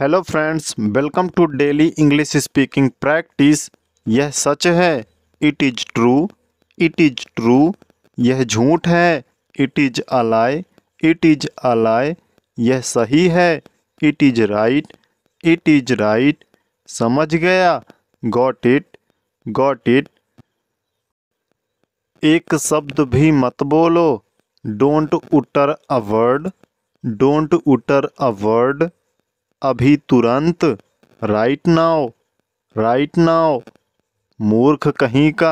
hello friends welcome to daily English speaking practice यह सच है it is true it is true यह झूठ है it is a lie it is a lie यह सही है it is right it is right समझ गया गॉट इट गॉट इट एक शब्द भी मत बोलो don't utter a word don't utter a word अभी तुरंत राइट नाउ राइट नाउ मूर्ख कहीं का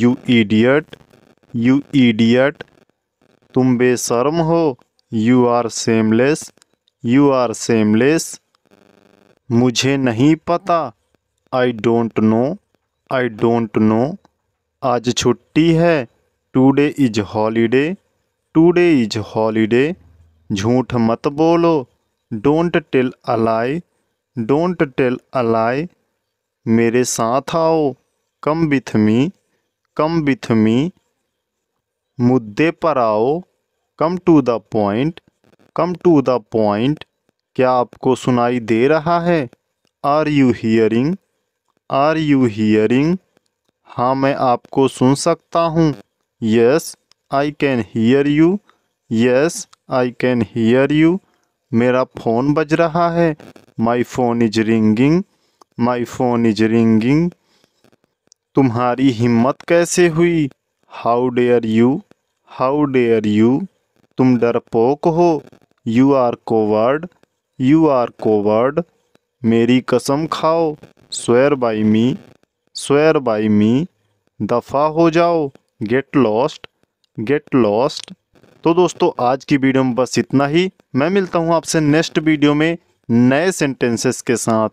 यू ईडियट यू ईडियट तुम बेशर्म हो you are shameless you are shameless मुझे नहीं पता I don't know I don't know आज छुट्टी है today is holiday today is holiday झूठ मत बोलो don't tell a lie don't tell a lie मेरे साथ आओ come with me come with me मुद्दे पर आओ come to the point come to the point क्या आपको सुनाई दे रहा है are you hearing are you hearing हाँ मैं आपको सुन सकता हूँ yes I can hear you yes I can hear you मेरा फ़ोन बज रहा है my phone is ringing my phone is ringing तुम्हारी हिम्मत कैसे हुई how dare you how dare you तुम डरपोक हो you are coward you are coward मेरी कसम खाओ swear by me swear by me दफ़ा हो जाओ गेट लॉस्ट गेट लॉस्ट तो दोस्तों आज की वीडियो में बस इतना ही मैं मिलता हूँ आपसे नेक्स्ट वीडियो में नए सेंटेंसेस के साथ